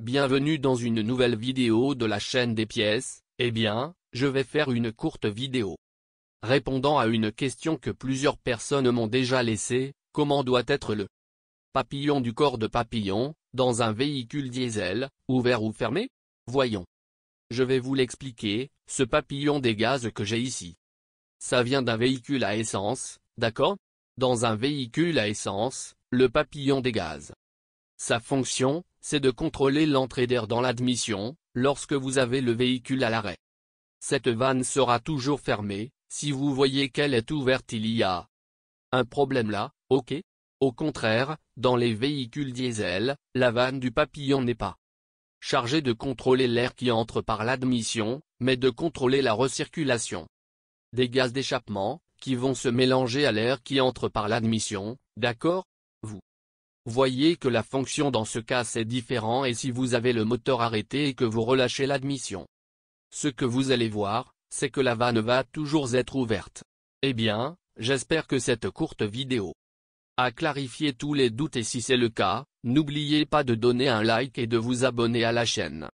Bienvenue dans une nouvelle vidéo de la chaîne des pièces, eh bien, je vais faire une courte vidéo. Répondant à une question que plusieurs personnes m'ont déjà laissée, comment doit être le papillon du corps de papillon, dans un véhicule diesel, ouvert ou fermé Voyons. Je vais vous l'expliquer, ce papillon des gaz que j'ai ici. Ça vient d'un véhicule à essence, d'accord Dans un véhicule à essence, le papillon des gaz. Sa fonction, c'est de contrôler l'entrée d'air dans l'admission, lorsque vous avez le véhicule à l'arrêt. Cette vanne sera toujours fermée, si vous voyez qu'elle est ouverte il y a un problème là, ok Au contraire, dans les véhicules diesel, la vanne du papillon n'est pas chargée de contrôler l'air qui entre par l'admission, mais de contrôler la recirculation des gaz d'échappement, qui vont se mélanger à l'air qui entre par l'admission, d'accord Voyez que la fonction dans ce cas c'est différent et si vous avez le moteur arrêté et que vous relâchez l'admission. Ce que vous allez voir, c'est que la vanne va toujours être ouverte. Eh bien, j'espère que cette courte vidéo a clarifié tous les doutes et si c'est le cas, n'oubliez pas de donner un like et de vous abonner à la chaîne.